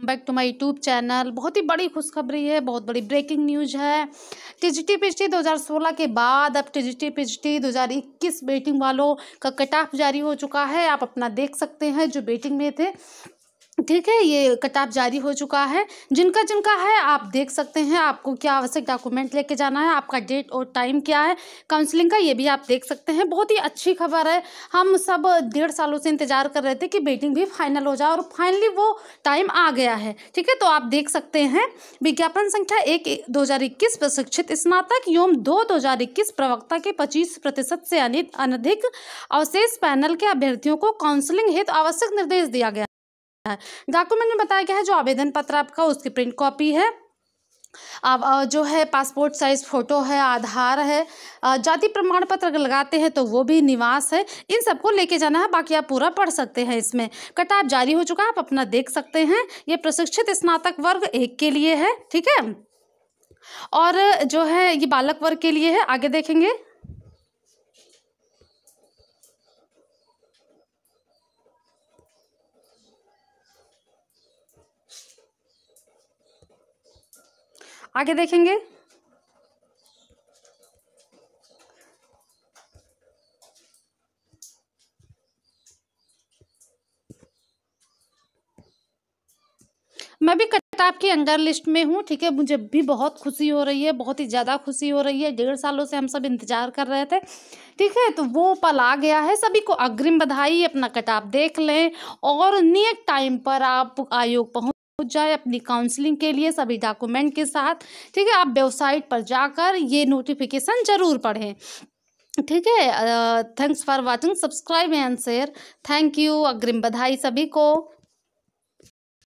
welcome back to my YouTube channel बहुत ही बड़ी खुशखबरी है बहुत बड़ी ब्रेकिंग न्यूज है टीजीटी पीजीटी 2016 के बाद अब टीजीटी पीजीटी 2021 बेटिंग वालों का कट ऑफ जारी हो चुका है आप अपना देख सकते हैं जो बेटिंग में थे ठीक है ये कटाप जारी हो चुका है जिनका जिनका है आप देख सकते हैं आपको क्या आवश्यक डॉक्यूमेंट लेके जाना है आपका डेट और टाइम क्या है काउंसलिंग का ये भी आप देख सकते हैं बहुत ही अच्छी खबर है हम सब डेढ़ सालों से इंतज़ार कर रहे थे कि बेटिंग भी फाइनल हो जाए और फाइनली वो टाइम आ गया है ठीक है तो आप देख सकते हैं विज्ञापन संख्या एक दो प्रशिक्षित स्नातक एवं दो दो प्रवक्ता के पच्चीस प्रतिशत से अनधिक अवशेष पैनल के अभ्यर्थियों को काउंसलिंग हेतु आवश्यक निर्देश दिया गया है डॉक्यूमेंट में बताया गया है जो आवेदन पत्र आपका उसकी प्रिंट कॉपी है अब जो है पासपोर्ट साइज़ फ़ोटो है आधार है जाति प्रमाण पत्र अगर लगाते हैं तो वो भी निवास है इन सबको लेके जाना है बाकी आप पूरा पढ़ सकते हैं इसमें कटाप जारी हो चुका है आप अपना देख सकते हैं ये प्रशिक्षित स्नातक वर्ग एक के लिए है ठीक है और जो है ये बालक वर्ग के लिए है आगे देखेंगे आगे देखेंगे मैं भी किताब की अंडर लिस्ट में हूँ ठीक है मुझे भी बहुत खुशी हो रही है बहुत ही ज़्यादा खुशी हो रही है डेढ़ सालों से हम सब इंतज़ार कर रहे थे ठीक है तो वो पल आ गया है सभी को अग्रिम बधाई अपना किताब देख लें और नियत टाइम पर आप आयोग पहुँच जाए अपनी काउंसलिंग के लिए सभी डॉक्यूमेंट के साथ ठीक है आप वेबसाइट पर जाकर ये नोटिफिकेशन ज़रूर पढ़ें ठीक है thanks for watching subscribe and share thank you अग्रिम बधाई सभी को